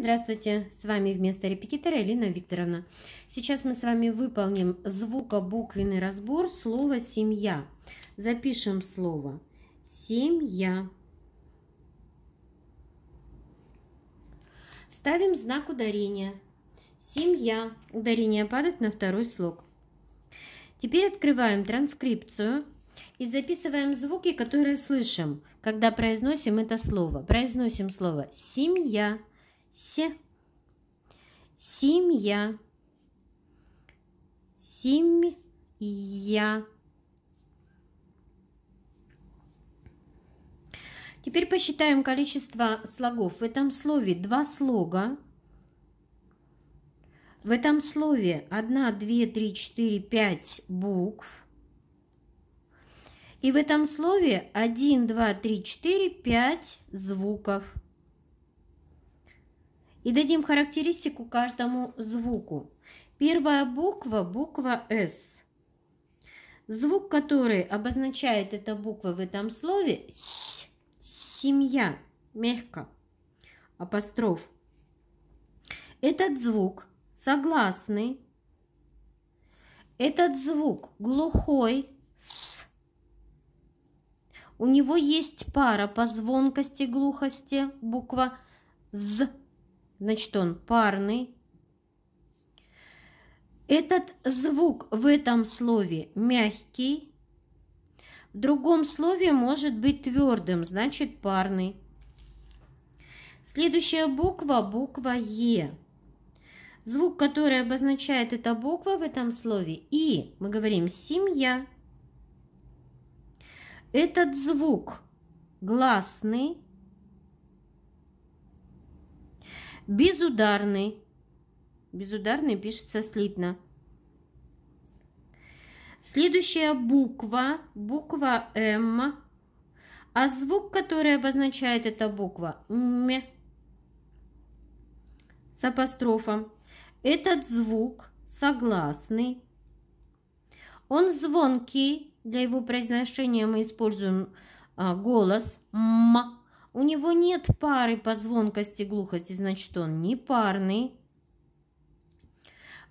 Здравствуйте, с вами вместо репетитора Елена Викторовна. Сейчас мы с вами выполним звукобуквенный разбор слова «семья». Запишем слово «семья». Ставим знак ударения. «Семья». Ударение падает на второй слог. Теперь открываем транскрипцию и записываем звуки, которые слышим, когда произносим это слово. Произносим слово «семья». С. Семья. Семья. Теперь посчитаем количество слогов. В этом слове два слога. В этом слове 1, 2, 3, 4, 5 букв. И в этом слове 1, 2, 3, 4, 5 звуков и дадим характеристику каждому звуку. Первая буква – буква «С». Звук, который обозначает эта буква в этом слове «с», «семья», мягко, апостроф. Этот звук согласный. Этот звук глухой «с». У него есть пара по звонкости, глухости, буква «з», значит он парный. Этот звук в этом слове мягкий, в другом слове может быть твердым, значит парный. Следующая буква – буква Е. Звук, который обозначает эта буква в этом слове – И. Мы говорим «семья». Этот звук гласный, безударный. Безударный пишется слитно. Следующая буква, буква М, а звук, который обозначает эта буква, М, с апострофом. Этот звук согласный. Он звонкий, для его произношения мы используем а, голос М. У него нет пары по звонкости глухости, значит, он не парный.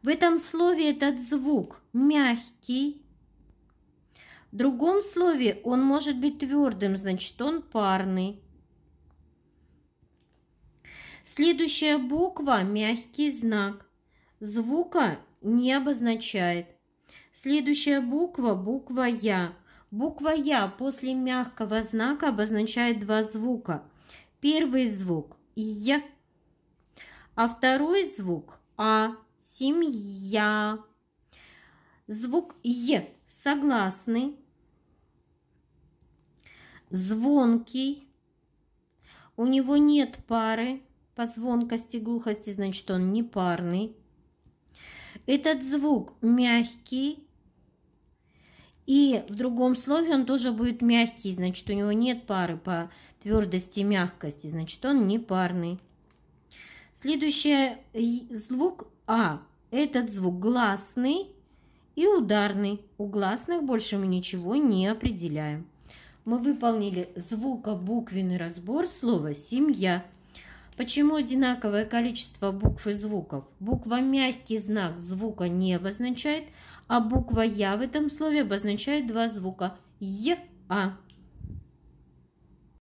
В этом слове этот звук мягкий. В другом слове он может быть твердым, значит, он парный. Следующая буква – мягкий знак. Звука не обозначает. Следующая буква – буква «Я». Буква «Я» после мягкого знака обозначает два звука. Первый звук «Я», а второй звук «А», «Семья». Звук «Е» согласный, звонкий, у него нет пары, по звонкости, глухости, значит, он не парный. Этот звук мягкий, и в другом слове он тоже будет мягкий, значит, у него нет пары по твердости мягкости, значит, он не парный. Следующий звук А. Этот звук гласный и ударный. У гласных больше мы ничего не определяем. Мы выполнили звукобуквенный разбор слова «семья». Почему одинаковое количество букв и звуков? Буква «мягкий» знак звука не обозначает, а буква «я» в этом слове обозначает два звука е а